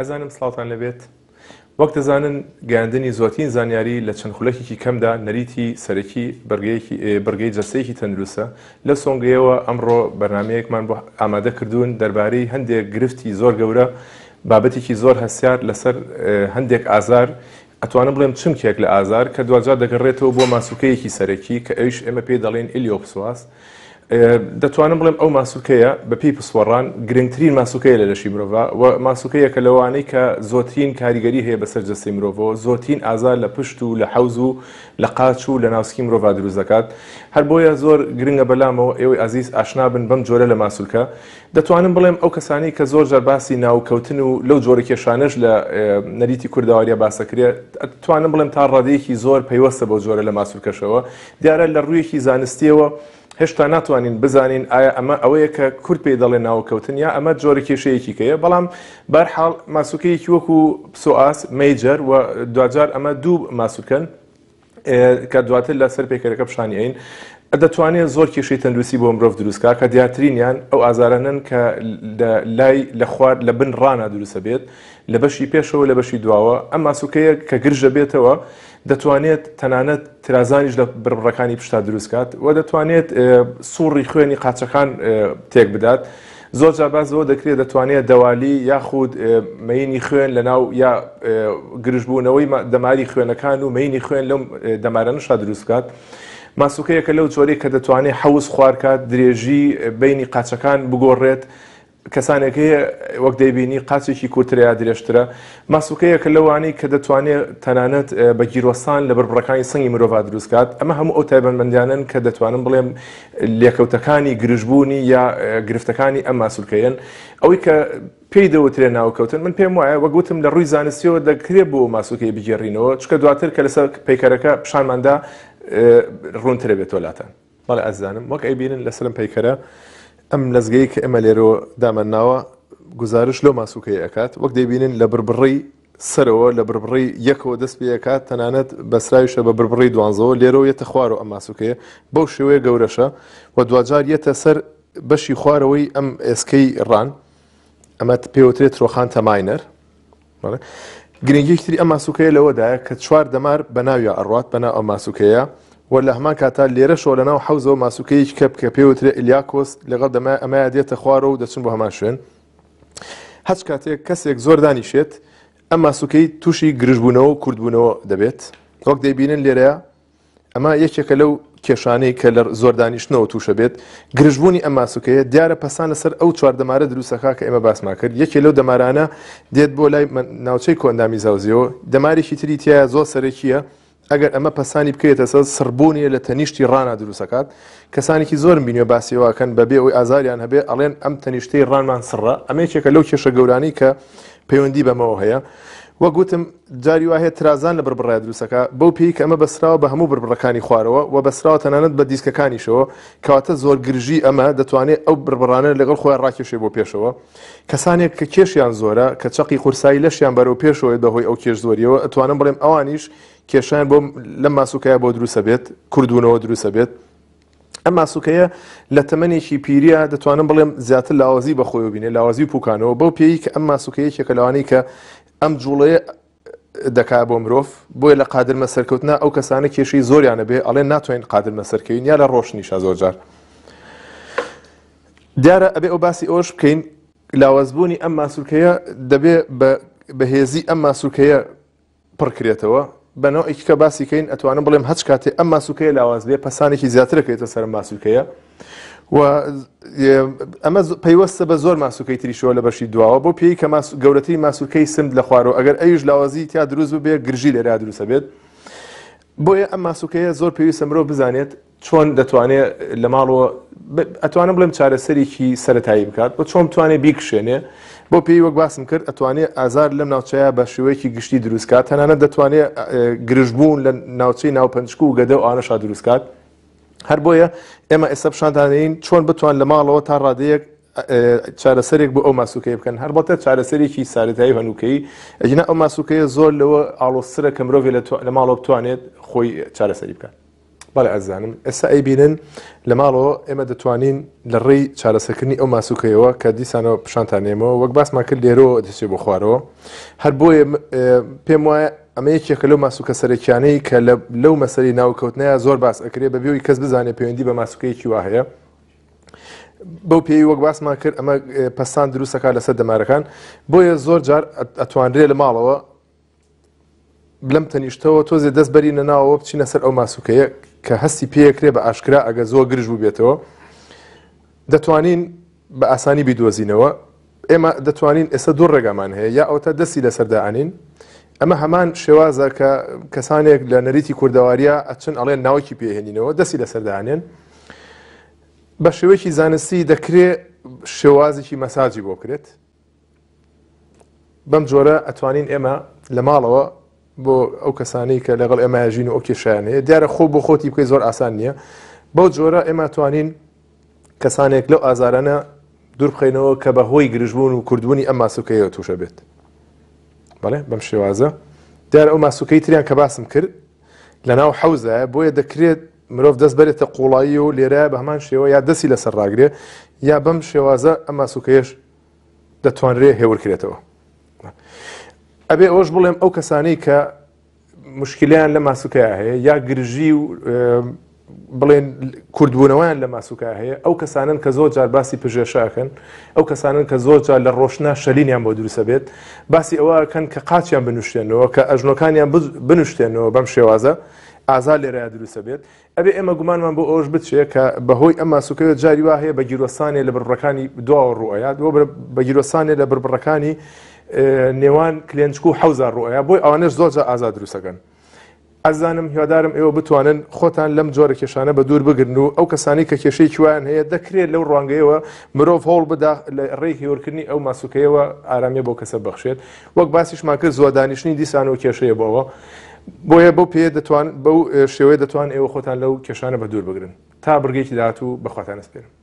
ئەزانم سڵاتان لەبێت وەک دەزانن گەاندنی زۆتین زانیاری لە چەند خولەکێکی کەمدا نەریتی سەرەکی بەرگەی جەسەیەکی تەندروستە لە سۆنگەیەوە ئەمڕۆ بەنامەیەکمان بۆ ئامادە کردوون دەربارەی هەندێک گرفتی زۆر گەورە بابەتێکی زۆر هەسیار لەسەر هەندێک ئازار ئەتوانم بڵێم چمکێک لە ئازار کە دوجار دەگەڕێتەوە بۆ ماسوکەیەکی سەرەکی کە ئەوش ئێمە پێی دەڵێن ئلیۆپسواس. دەتوانم بڵێم ئەو ماسوکەیە بە پێی پسوەڕان گرنگترین ماسوکەیە لە لەشی مرۆڤ و ماسوکەیە کە لەوانەی کە زۆترین کاریگەری هەیە بەسەر جەسی مرۆڤەوە زۆترین ئازار لە پشت و لە حەوز و لە قاچ و لە ناوسکی مرۆڤ دروست دەکات هەر بۆیە زۆر گرنگە بەلامەوە ئێوەی ئازیز ئاشنا بن بەم جۆرە لە ماسوولکە دەتوانم بڵێم ئەو کەسانی کە زۆر جەرباسی ناوکەوتن و لەو جۆرە کێشانش لە نەریتی کورداواریە باسەکرێت توانم بڵێم تا ڕادەیەکی زۆر پەیوەستە بۆ جۆرە لە ماسوولکەشەوە دیارە لە ڕوویەکی زانستیەوە هێشتا ناتوانین بزانین ئایا ئەمە ئەوەیە کە کورت پێی دەڵێ ناوکەوتن یا ئەمە جۆرە کێشەیەکی کەیە بەڵام بەرحاڵ ماسوکەیەکی وەکو سواس مەیجەر و دوجار ئەمە دوو ماسوکەن کە دواتر لە سەر پێکەرەکە پیششانین دەتوانێت زۆر کێشەی تەندروستی بۆ مرۆڤ دروستکە کە دیارترینیان ئەو ئازارانن کە لای لە خوارد لە بن ڕانە دروستە بێت لە بەشی پێشەوە لە بەشی دواوە ئەم ماسوکەیە کە گرژە بێتەوە دەتوانێت تەنانەت ترازانیش لە برڕەکانی پشتا دروستکات و دەتوانێت سوڕی خوێنی قاچەکان تێک بدات. زۆر جابازەوە دەکرێت دەتوانێت دەوالی یاخود مینی خوێن لە ناو یا گرژبوونەوەی دەماری خوێنەکان و مینی خوێن لەم دەمارە نشا دروستکات. ماسوکەیەکە لەو جۆرەی کە دەتوانێت حەوز خوارکات درێژی بینی قاچەکان بگۆڕێت کەسانێک هەیە وەک دەیبینی قاچێکی کورتیا درێژترە ماسوکەیە کە لەوانەی کە دەتوانێت تەنانەت بە گیرۆسان لە بەربڕەکانی سنگی مرۆڤ دروستکات ئەمە هەموو ئەو تایبەنمەندیانن کە دەتوانم بڵێم لێکەوتەکانی گرژبوونی یا گرفتەکانی ئەم ماسوولکەیەن ئەوەی کە پێی دەوترێ ناوکەوتن من پێم وایە وەگوتم لە ڕووی زانستیەوە دەکرێت بۆ ماسوکەی بگێڕینەوە چکە دواتر کە لەسەر پیکەرەکە پیشانماندا ڕوونترە بێت وڵاتان بەڵێ ئەزانم وەک ئەیبینن لە سلم پیکەرە ئەم لەزگەی کە ئەمە لێرەوە دامەناوە گزارش لۆ ماسوکەی ئەکات وەک دەبینن لە بربڕی سەرەوە لە بربڕی یەکەوە دەست پێەکات تەنانەت بەسرایشە بە بربڕی دوانزەوە لێرەوە یەتە خوارەوە ئەم ماسوکەیە بەو شێوەیە گەورەشە و دوجار یەتە سەر بەشی خوارەوەی ئەم ئسکی ڕان ئەمە پێوترێت ترۆخان تەماینەر گرنگیشتری ئەم ماسوکەیە لەوەدایە کە چوار دەمار بە ناویە ئەڕات بەنا ئەو ماسوکەیە وە لە هەمان کاتا لێرە شۆ لەناو حەوزەوە ماسوکەیەک کەپ کە پێوترێ ئلیاکۆس لەگەڵ دەما ئەمایە دێتە خوارە و دەچن بۆ هەمان شوێن هەچ کاتێک کەسێک زۆر دانیشێت ئەم ماسوکەی تووشی گرژبوونەوە و کوردبوونەوە دەبێت وەک دەیبینن لێرەیە ئەمە یەکێکە لەو کێشانەی کە لە زۆردانیشتنەوە تووشە بێت گرژبوونی ئەماسوکەیە دیارە پەسان لەسەر ئەو چواردەمارە دروستەکە کە ئێمە باسما کرد یەکێ لەو دەمارانە دێت بۆ لای ناوچەی کۆندامی زاوزیەوە دەمارێکی تری تایە زۆر سەرەکیە ئەگەر ئەمە پەسانی بکرێتە سەر سربوونیە لە تەنیشتی ڕانا دروستەکەات کەسانێکی زۆر بینێ باسیەوەکەن بەبێ ئەوی ئازاریان هەبێ ئەڵێن ئەم تەنیشتەی ڕانمان سڕە ئەمەیەکێکە لەو کێشە گەورانی کە پەیوەندی بەمەوە هەیە وەگوتم جاری واهەیە ترازان لە بربڕای دروستەکە بەو پێی کە ئەمە بەسراوە بە هەموو بربڕەکانی خوارەوە و بەسراوە تەنانەت بە دیسکەکانیشەوە کەواتە زۆر گرژی ئەمە دەتوانێت ئەو بربڕانە لەگەڵ خۆیان ڕاکێشێ بۆ پێشەوە کەسانێک کە کێشیان زۆرە کە چقی قورسایی لەشیان بەرەو پێشەوە بەهۆی ئەو کێش زۆریەوە ئەتوانم بڵێم ئەوانیش کێشیان بۆ لەم ماسوکایە بۆ دروسە بێت کوردونەوە دروسە بێت ئەم ماسوکەیە لە تەمەێکی پیریە دەتوانم بڵێم زیاتر لاوازی بەخۆی بینێ لاوازی پوکانەوە بەو پێی کە ئەم ماسوکەیەکێکە لەوانەی کە ئەم جوڵەیە دەکا بۆ مرۆڤ بۆیە لە قادرمە سەرکەوتنا ئەو کەسانە کێشی زۆریانە بێ ئەڵێ ناتوانین قادرمە سەرکەوین یا لە ڕۆشنیشە زۆرجار دیارە ئەبێ ئەو باسی ئۆش بکەین لاوەزبوونی ئەم ماسوولکەیە دەبێ بەهێزی ئەم ماسوولکەیە پڕکرێتەوە بەنەوەیکی کە باسیکەین ئەتوانم بڵێم هەچ کاتێ ئەم ماسوکەیە لاواز بێ پەسانێکی زیاترەکەیتە سەر ماسوکەیە ئەمە پەیوەستە بە زۆر ماسوکەی تریشەوە لە بەشی دواوە بۆ پێی کە گەورەی ماسوکەی سند لە خوارەوە ئەگەر ئەویش لاوازی تیا دروست بێ گرژی لێرا دروستە بێت بۆیە ئەم ماسوکەیە زۆر پێویستە مرۆ بزانێت چۆن دەتوانێت لە ماڵەوە ئەتوانم بڵێم چارەسەرێکی سەتایی بکات بۆ چۆن توانێت بیکشێنێ بۆ پێی وەک باسم کرد ئەتوانێت ئازار لەم ناوچەیە بە شوەیەکی گشتی دروستکات هەنانە دەتوانێت گرژبوون لە ناوچەی ناو پنجکو و گەدە و ئاەشا دروستکات هەر بۆیە ئێمە ئێستا پیششاندانین چۆن بتوان لە ماڵەوە تا ڕادەیەک چارەسەرێک بۆ ئەو ماسوکەی بکەن هەربەتە چارەسەرێکی سارەتایی هەنووکەی ئەجینا ئەو ماسوکەیە زۆر لەوە ئاڵۆسرە کە مرۆڤ لە ماڵەوە بتوانێت خۆی چارەسەری بکەن بەڵێ ئەزانم ئێستا ئەیبینن لە ماڵەوە ئێمە دەتوانین لە ڕێی چارەسەکردنی ئەو ماسوکەیەوە کە دیسانەوە پیششانتانێمەوە وەک باسمان کرد لێرەوە دەچێت بۆ خوارەوە هەر بۆیە پێم وایە ئەمە یەکێکە لەو ماسوکە سەرکیانەی کە لەو مەسەری ناوکەوتنەیە زۆر باس ئەکرێ بەبیەوەی کەس بزانێ پەیوەندی بە ماسوکەیەکی واهەیە بەو پێی وەک باسمان کرد ئەمە پەستان دروستەکە لەسەر دەمارەکان بۆیە زۆر جار ئەتوانرێ لە ماڵەوە لەم تەنیشتەوە تۆزێ دەستبەری نەناوەوە بچینە سەر ئەو ماسوکەیە کە هەستی پێەکرێ بە ئاشکرا ئەگە زۆر گرژ بوو بێتەوە دەتوانین بە ئاسانی بیدۆزینەوە ئێمە دەتوانین ئێستا دوو ڕێگامان هەیە یا ئەوتە دەستی لەسەرداانین ئەمە هەمان شێوازە کە کەسانێک لە نەریتی کووردەواریە ئەچن ئەڵێن ناوکی پێهێنینەوە دەستی لە سەردانێن بە شێوەیەکی زانستی دەکرێت شێوازێکی مەساجی بۆ کرێت بەم جۆرە ئەتوانین ئێمە لە ماڵەوە بۆ ئەو کەسانی کە لەگەڵ ئێمەژین و ئەو کێشیانەیە دیارە خۆ بۆ خۆتی بکەی زۆر ئاسان نییە بەو جۆرە ئێمەتوانین کەسانێک لەو ئازارانە دوور بخینەوە کە بە هۆی گرژبوون و کوردبوونی ئەم ماسوکەیەوە تووشە بێت. بەڵێ بەم شێوازە دیار ئەو ماسوکەی تریان کە باسم کرد لە ناو حەوزە بۆیە دەکرێت مرۆڤ دەست بێتە قوڵایی و لێرە بە هەمان شێوە یا دەستی لەسەر ڕاگرێ یا بەم شێوازە ئەم ماسوکەیەش دەتوانرێ هێورکرێتەوە ئەبێ ئەوش بڵێم ئەو کەسانی کە مشکلیان لە ماسوکە هەیە یا گرژی و بڵێن کوردبوونەوەیان لە ماسوکە هەیە ئەو کەسانن کە زۆر جار باسی پژێشاکەن ئەو کەسانن کە زۆر جار لە ڕۆشنا شەلینیان بۆ دروسە بێت باسی ئەوەکەن کە قاچیان بنوشتێنەوە کە ئەژنەکانیان بنوشتێنەوە بەم شێوازە ئازا لێرەیە دروسە بێت ئەبێ ئێمە گومانمان بۆ ئەوش بچێت کە بەهۆی ئەم ماسوکەوە جاری وا هەیە بە گیرۆسانێ لە بڕەکانی دواوە ڕوئەیە دووە بە گیرۆسانێ لە بربڕەکانی نێوان کلێنچک و حەوزار ڕوئەیە بۆی ئەوانش زۆرجە ئازا دروسەکەن. ئازانم هیوادارم ئێوە بتوانن خۆتان لەم جۆرە کێشانە بە دوور بگرن و ئەو کەسانی کە کێشەی چوان هەیە دەکرێت لەو ڕوانگەیەوە مرۆڤ هەوڵ بدا لە ڕێی هێورکردنی ئەو ماسوکەیەوە ئارامیە بۆ کەسە بەخشێت وەک باسیشمان کرد زۆدانیشتنی دیسان و کێشەیە بۆەوە بۆیە بەو پێ دەتوان بەو شێوەیە دەتوان ئێوە خۆتان لەو کێشانە بە دوور بگرن تا بگەیکی داات و بەخواتان سپێرم